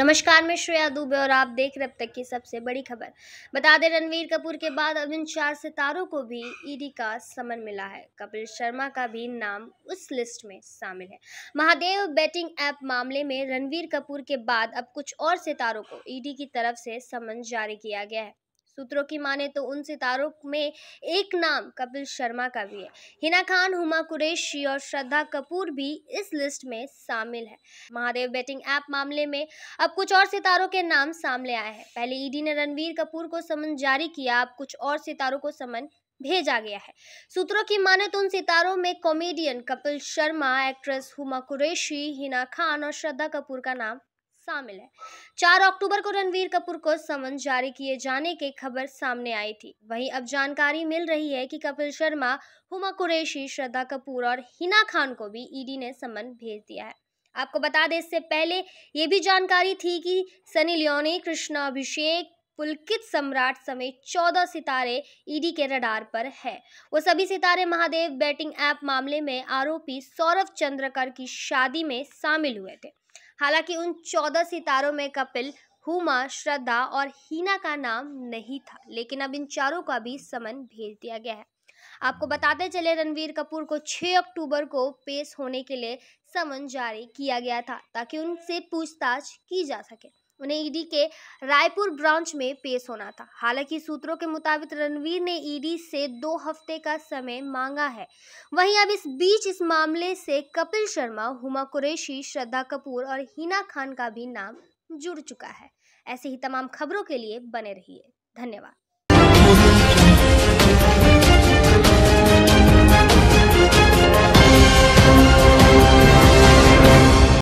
नमस्कार मैं श्रेया दुबे और आप देख रहे अब तक की सबसे बड़ी खबर बता दें रणवीर कपूर के बाद अब इन चार सितारों को भी ईडी e का समन मिला है कपिल शर्मा का भी नाम उस लिस्ट में शामिल है महादेव बैटिंग ऐप मामले में रणवीर कपूर के बाद अब कुछ और सितारों को ईडी e की तरफ से समन जारी किया गया है सूत्रों की माने तो उन सितारों में एक नाम कपिल शर्मा का भी है हिना खान हुमा कुरेशी और श्रद्धा कपूर भी इस लिस्ट में शामिल है महादेव बेटिंग ऐप मामले में अब कुछ और सितारों के नाम सामने आए हैं पहले ईडी e ने रणवीर कपूर को समन जारी किया अब कुछ और सितारों को समन भेजा गया है सूत्रों की माने तो उन सितारों में कॉमेडियन कपिल शर्मा एक्ट्रेस हुमा कुरेशी हिना खान और श्रद्धा कपूर का नाम शामिल है चार अक्टूबर को रणवीर कपूर को समन जारी किए जाने की खबर सामने आई थी वहीं अब जानकारी मिल रही है कि कपिल शर्मा हुमा कुरेशी श्रद्धा कपूर और हिना खान को भी ईडी ने समन भेज दिया है आपको बता दें इससे पहले ये भी जानकारी थी कि सनी लियोनी कृष्णा अभिषेक पुलकित सम्राट समेत चौदह सितारे ईडी के रडार पर है वो सभी सितारे महादेव बैटिंग ऐप मामले में आरोपी सौरभ चंद्रकर की शादी में शामिल हुए थे हालांकि उन चौदह सितारों में कपिल हुमा श्रद्धा और हीना का नाम नहीं था लेकिन अब इन चारों का भी समन भेज दिया गया है आपको बताते चले रणवीर कपूर को 6 अक्टूबर को पेश होने के लिए समन जारी किया गया था ताकि उनसे पूछताछ की जा सके उन्हें ईडी के रायपुर ब्रांच में पेश होना था हालांकि सूत्रों के मुताबिक रणवीर ने ईडी से दो हफ्ते का समय मांगा है वहीं अब इस बीच इस मामले से कपिल शर्मा हुमा कुरैशी श्रद्धा कपूर और हीना खान का भी नाम जुड़ चुका है ऐसे ही तमाम खबरों के लिए बने रहिए धन्यवाद